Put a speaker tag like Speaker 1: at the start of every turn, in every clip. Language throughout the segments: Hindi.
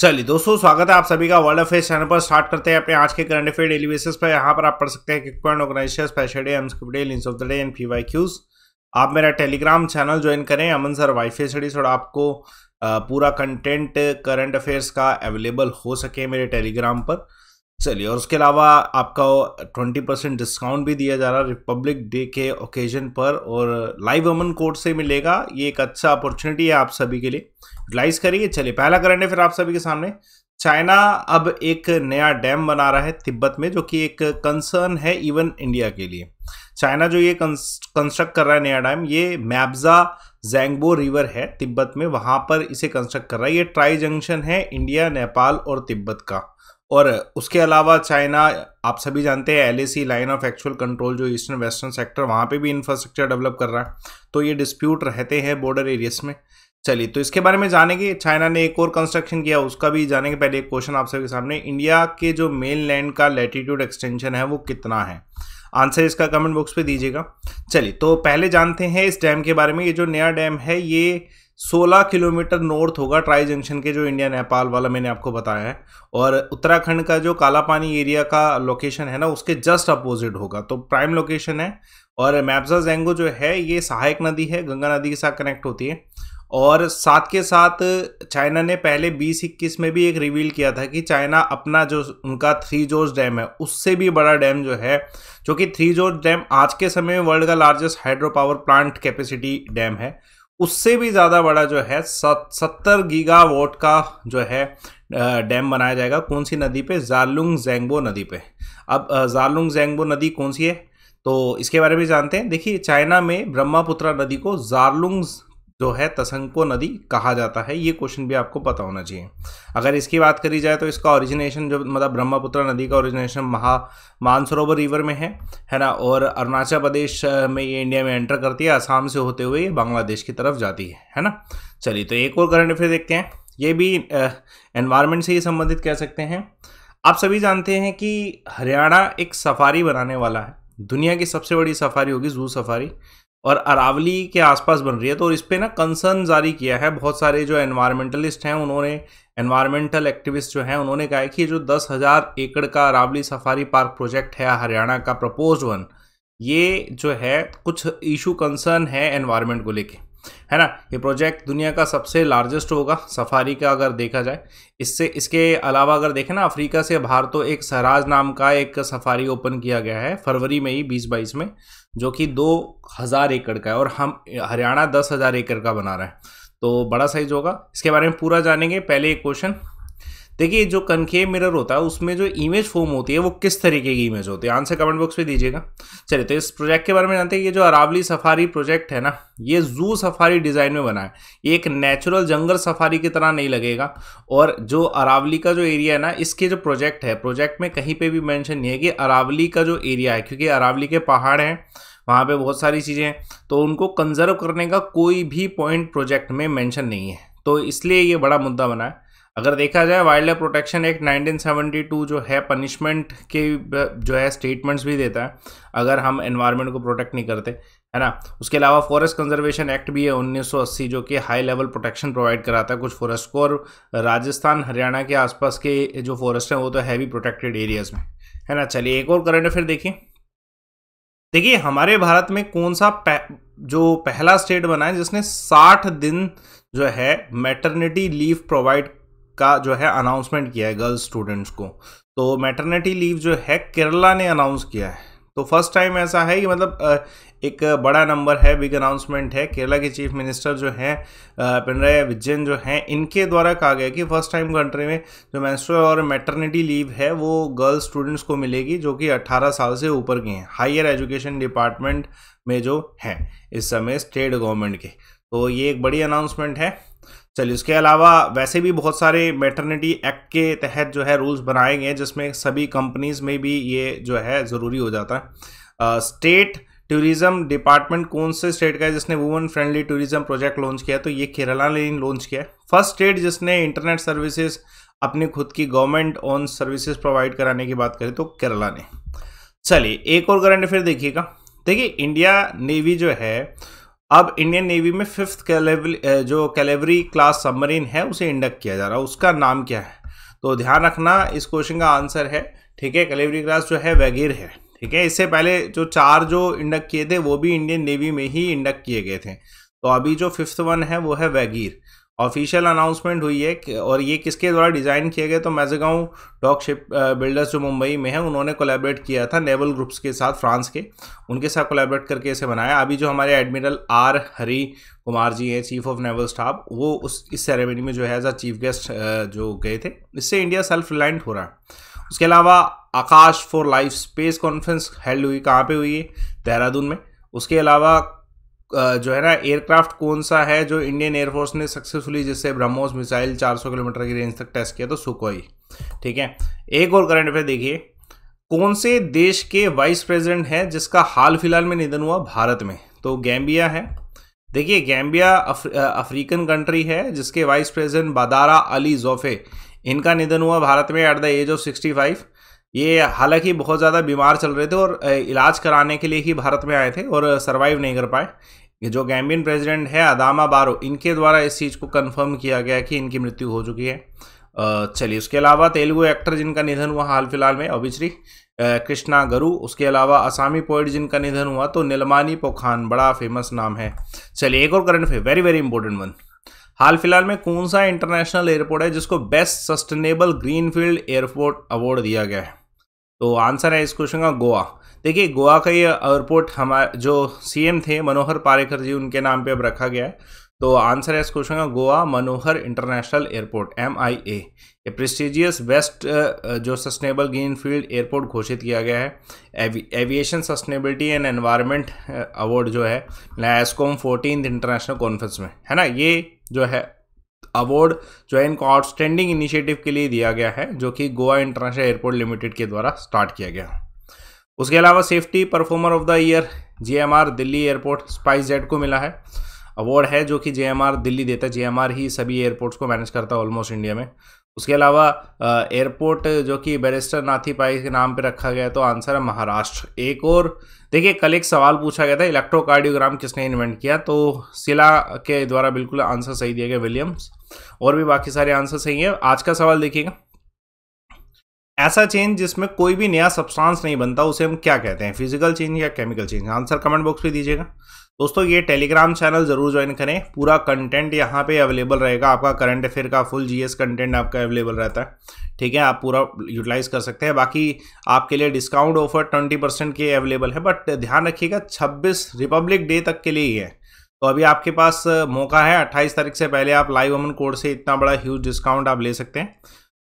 Speaker 1: चलिए दोस्तों स्वागत है आप सभी का वर्ल्ड अफेयर चैनल पर स्टार्ट करते हैं अपने आज के करंट अफेयर डेली बेसिस पर यहाँ पर आप पढ़ सकते हैं organization special day lines of the day and P Qs आप मेरा टेलीग्राम चैनल ज्वाइन करें Aman sir wifi studies और आपको पूरा कंटेंट करंट अफेयर्स का अवेलेबल हो सके मेरे टेलीग्राम पर चलिए और उसके अलावा आपका ट्वेंटी परसेंट डिस्काउंट भी दिया जा रहा है रिपब्लिक डे के ओकेजन पर और लाइव वमन कोड से मिलेगा ये एक अच्छा अपॉर्चुनिटी है आप सभी के लिए यूटिलाइज करिए चलिए पहला करंट है फिर आप सभी के सामने चाइना अब एक नया डैम बना रहा है तिब्बत में जो कि एक कंसर्न है इवन इंडिया के लिए चाइना जो ये कंस्ट्रक्ट कर रहा है नया डैम ये मैब्जा जैंगबो रिवर है तिब्बत में वहाँ पर इसे कंस्ट्रक्ट कर रहा है ये ट्राई जंक्शन है इंडिया नेपाल और तिब्बत का और उसके अलावा चाइना आप सभी जानते हैं L line of actual control जो ईस्टर्न वेस्टर्न सेक्टर वहाँ पे भी इंफ्रास्ट्रक्चर डेवलप कर रहा है तो ये डिस्प्यूट रहते हैं बॉर्डर एरियाज में चलिए तो इसके बारे में जानेंगे चाइना ने एक और कंस्ट्रक्शन किया उसका भी जाने के पहले एक क्वेश्चन आप के सामने इंडिया के जो मेन लैंड का लेटीट्यूड एक्सटेंशन है वो कितना है आंसर इसका कमेंट बॉक्स पर दीजिएगा चलिए तो पहले जानते हैं इस डैम के बारे में ये जो नया डैम है ये 16 किलोमीटर नॉर्थ होगा ट्राई जंक्शन के जो इंडिया नेपाल वाला मैंने आपको बताया है और उत्तराखंड का जो कालापानी एरिया का लोकेशन है ना उसके जस्ट अपोजिट होगा तो प्राइम लोकेशन है और मैप्सा जेंगो जो है ये सहायक नदी है गंगा नदी के साथ कनेक्ट होती है और साथ के साथ चाइना ने पहले बीस इक्कीस में भी एक रिवील किया था कि चाइना अपना जो उनका थ्री जोर्स डैम है उससे भी बड़ा डैम जो है जो कि थ्री जोर्स डैम आज के समय में वर्ल्ड का largest hydro power plant capacity dam है उससे भी ज़्यादा बड़ा जो है सत्तर गीगा वोट का जो है डैम बनाया जाएगा कौन सी नदी पे जालुंग जेंगबो नदी पे अब जालुंग जेंगबो नदी कौन सी है तो इसके बारे में जानते हैं देखिए चाइना में ब्रह्मापुत्रा नदी को जारलुंग जो है तसंको नदी कहा जाता है ये क्वेश्चन भी आपको पता होना चाहिए अगर इसकी बात करी जाए तो इसका ओरिजिनेशन जो मतलब ब्रह्मपुत्र नदी का ओरिजिनेशन महा मानसरोवर रिवर में है है ना और अरुणाचल प्रदेश में ये इंडिया में एंटर करती है आसाम से होते हुए ये बांग्लादेश की तरफ जाती है है ना चलिए तो एक और करंट अफेयर देखते हैं ये भी एनवायरमेंट से ही संबंधित कह सकते हैं आप सभी जानते हैं कि हरियाणा एक सफारी बनाने वाला है दुनिया की सबसे बड़ी सफारी होगी जू सफारी और अरावली के आसपास बन रही है तो इस पर ना कंसर्न जारी किया है बहुत सारे जो एनवायरमेंटलिस्ट हैं उन्होंने एनवायरमेंटल एक्टिविस्ट जो हैं उन्होंने कहा है कि जो दस हज़ार एकड़ का अरावली सफारी पार्क प्रोजेक्ट है हरियाणा का प्रपोज वन ये जो है कुछ इशू कंसर्न है एनवायरमेंट को लेके है ना ये प्रोजेक्ट दुनिया का सबसे लार्जेस्ट होगा सफारी का अगर देखा जाए इससे इसके अलावा अगर देखें ना अफ्रीका से बाहर तो एक सहराज नाम का एक सफारी ओपन किया गया है फरवरी में ही बीस बाईस में जो कि दो हज़ार एकड़ का है और हम हरियाणा दस हज़ार एकड़ का बना रहे हैं तो बड़ा साइज होगा इसके बारे में पूरा जानेंगे पहले एक क्वेश्चन देखिए जो कनखे मिरर होता है उसमें जो इमेज फॉर्म होती है वो किस तरीके की इमेज होती है आंसर कमेंट बॉक्स में दीजिएगा चलिए तो इस प्रोजेक्ट के बारे में जानते हैं ये जो अरावली सफारी प्रोजेक्ट है ना ये जू सफारी डिज़ाइन में बना है ये एक नेचुरल जंगल सफारी की तरह नहीं लगेगा और जो अरावली का जो एरिया है ना इसके जो प्रोजेक्ट है प्रोजेक्ट में कहीं पर भी मैंशन नहीं है कि अरावली का जो एरिया है क्योंकि अरावली के पहाड़ हैं वहाँ पर बहुत सारी चीज़ें हैं तो उनको कंजर्व करने का कोई भी पॉइंट प्रोजेक्ट में मैंशन नहीं है तो इसलिए ये बड़ा मुद्दा बना है अगर देखा जाए वाइल्ड लाइफ प्रोटेक्शन एक्ट 1972 जो है पनिशमेंट के जो है स्टेटमेंट्स भी देता है अगर हम एनवायरनमेंट को प्रोटेक्ट नहीं करते है ना उसके अलावा फॉरेस्ट कंजर्वेशन एक्ट भी है 1980 जो कि हाई लेवल प्रोटेक्शन प्रोवाइड कराता है कुछ फॉरेस्ट को और राजस्थान हरियाणा के आसपास के जो फॉरेस्ट हैं वो तो हैवी प्रोटेक्टेड एरियाज में है ना चलिए एक और करंट अफेयर देखिए देखिए हमारे भारत में कौन सा पह, जो पहला स्टेट बना है जिसने 60 दिन जो है मैटरनिटी लीव प्रोवाइड का जो है अनाउंसमेंट किया है गर्ल्स स्टूडेंट्स को तो मैटरनिटी लीव जो है केरला ने अनाउंस किया है तो फर्स्ट टाइम ऐसा है कि मतलब एक बड़ा नंबर है बिग अनाउंसमेंट है केरला के चीफ मिनिस्टर जो हैं पिनराय विजयन जो हैं इनके द्वारा कहा गया कि फर्स्ट टाइम कंट्री में जो मैंस्ट्रल और मैटरनिटी लीव है वो गर्ल्स स्टूडेंट्स को मिलेगी जो कि 18 साल से ऊपर के हैं हायर एजुकेशन डिपार्टमेंट में जो हैं इस समय स्टेट गवर्नमेंट के तो ये एक बड़ी अनाउंसमेंट है चलिए उसके अलावा वैसे भी बहुत सारे मेटर्निटी एक्ट के तहत जो है रूल्स बनाए गए जिसमें सभी कंपनीज में भी ये जो है ज़रूरी हो जाता है स्टेट टूरिज्म डिपार्टमेंट कौन से स्टेट का है जिसने women friendly tourism project launch किया तो ये केरला ने लॉन्च किया है फर्स्ट स्टेट जिसने इंटरनेट सर्विसेज अपनी खुद की गवर्नमेंट ऑन सर्विसेज प्रोवाइड कराने की बात करें तो केरला ने चलिए एक और करंट फिर देखिएगा देखिए इंडिया नेवी जो है अब इंडियन नेवी में फिफ्थ जो कैलेवरी क्लास सबमरीन है उसे इंडक्ट किया जा रहा है उसका नाम क्या है तो ध्यान रखना इस क्वेश्चन का आंसर है ठीक है कैलेवरी क्लास जो है वैगिर है ठीक है इससे पहले जो चार जो इंडक्ट किए थे वो भी इंडियन नेवी में ही इंडक्ट किए गए थे तो अभी जो फिफ्थ वन है वो है वैगीर ऑफिशियल अनाउंसमेंट हुई है कि और ये किसके द्वारा डिज़ाइन किया गया तो मेजगांव डॉक शिप बिल्डर्स जो मुंबई में हैं उन्होंने कोलेबरेट किया था नेवल ग्रुप्स के साथ फ्रांस के उनके साथ कोलेबरेट करके इसे बनाया अभी जो हमारे एडमिरल आर हरी कुमार जी हैं चीफ ऑफ नेवल स्टाफ वो उस इस सेरेमनी में जो है एज अ चीफ गेस्ट जो गए थे इससे इंडिया सेल्फ रिलायंट हो रहा है उसके अलावा Aakash for life space conference held हुई कहाँ पर हुई है देहरादून में उसके अलावा जो है ना एयरक्राफ्ट कौन सा है जो इंडियन एयरफोर्स ने सक्सेसफुली जिससे ब्रह्मोस मिसाइल 400 किलोमीटर की रेंज तक टेस्ट किया तो सुकोई ठीक है एक और करंट अफेयर देखिए कौन से देश के वाइस प्रेसिडेंट हैं जिसका हाल फिलहाल में निधन हुआ भारत में तो गैम्बिया है देखिए गैम्बिया अफ्र, अफ्रीकन कंट्री है जिसके vice president Badara Ali Joof इनका निधन हुआ भारत में at the age of five ये हालांकि बहुत ज़्यादा बीमार चल रहे थे और इलाज कराने के लिए ही भारत में आए थे और सरवाइव नहीं कर पाए जो गैम्बियन प्रेसिडेंट है अदामा बारो इनके द्वारा इस चीज़ को कंफर्म किया गया कि इनकी मृत्यु हो चुकी है चलिए उसके अलावा तेलुगु एक्टर जिनका निधन हुआ हाल फिलहाल में अभिश्री कृष्णा गरु उसके अलावा असामी पोइट जिनका निधन हुआ तो नीलमानी पोखान बड़ा फेमस नाम है चलिए एक और current affair very very important one हाल फिलहाल में कौन सा इंटरनेशनल एयरपोर्ट है जिसको best sustainable greenfield airport award दिया गया है तो आंसर है इस क्वेश्चन का गोवा देखिए गोवा का ये एयरपोर्ट हमारे जो सीएम थे मनोहर पारेकर जी उनके नाम पे अब रखा गया है तो आंसर है इस क्वेश्चन का Goa Manohar international airport M I A ये प्रेस्टिजियस वेस्ट जो सस्टेनेबल ग्रीन फील्ड एयरपोर्ट घोषित किया गया है aviation sustainability and environment award जो है एसकॉम फोर्टीन इंटरनेशनल कॉन्फ्रेंस में है ना ये जो है अवार्ड जो है इनको आउटस्टैंडिंग इनिशिएटिव के लिए दिया गया है जो कि गोवा इंटरनेशनल एयरपोर्ट लिमिटेड के द्वारा स्टार्ट किया गया उसके अलावा safety performer of the year GMR Delhi airport SpiceJet को मिला है अवार्ड है जो कि जेएमआर दिल्ली देता है जेएमआर ही सभी एयरपोर्ट्स को मैनेज करता है ऑलमोस्ट इंडिया में उसके अलावा एयरपोर्ट जो कि बैरिस्टर नाथी पाई के नाम पर रखा गया तो आंसर है महाराष्ट्र एक और देखिए कल एक सवाल पूछा गया था इलेक्ट्रोकार्डियोग्राम किसने इन्वेंट किया तो सिला के द्वारा बिल्कुल आंसर सही दिया गया विलियम्स और भी बाकी सारे आंसर सही है आज का सवाल देखिएगा ऐसा चेंज जिसमें कोई भी नया सब्सटेंस नहीं बनता उसे हम क्या कहते हैं फिजिकल चेंज या chemical change answer comment box में दीजिएगा दोस्तों ये टेलीग्राम चैनल जरूर ज्वाइन करें पूरा कंटेंट यहाँ पे अवेलेबल रहेगा आपका करंट अफेयर का फुल जीएस कंटेंट आपका अवेलेबल रहता है ठीक है आप पूरा यूटिलाइज कर सकते हैं बाकी आपके लिए डिस्काउंट ऑफर ट्वेंटी परसेंट के अवेलेबल है बट ध्यान रखिएगा छब्बीस रिपब्लिक डे तक के लिए ही है तो अभी आपके पास मौका है 28 तारीख से पहले आप लाइव अमन कोड से इतना बड़ा ह्यूज डिस्काउंट आप ले सकते हैं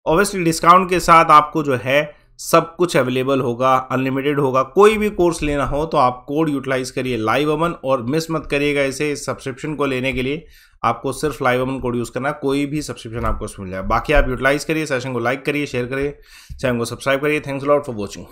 Speaker 1: ऑब्वियसली डिस्काउंट के साथ आपको जो है सब कुछ अवेलेबल होगा अनलिमिटेड होगा कोई भी कोर्स लेना हो तो आप कोड यूटिलाइज करिए लाइव अमन और मिस मत करिएगा इसे इस सब्सक्रिप्शन को लेने के लिए आपको सिर्फ लाइव अमन कोड यूज़ करना कोई भी सब्सक्रिप्शन आपको उसमें मिल जाए बाकी आप यूटिलाइज करिए सेशन को लाइक करिए शेयर करिए चैनल को सब्सक्राइब करिए थैंक्स लॉट फॉर वॉचिंग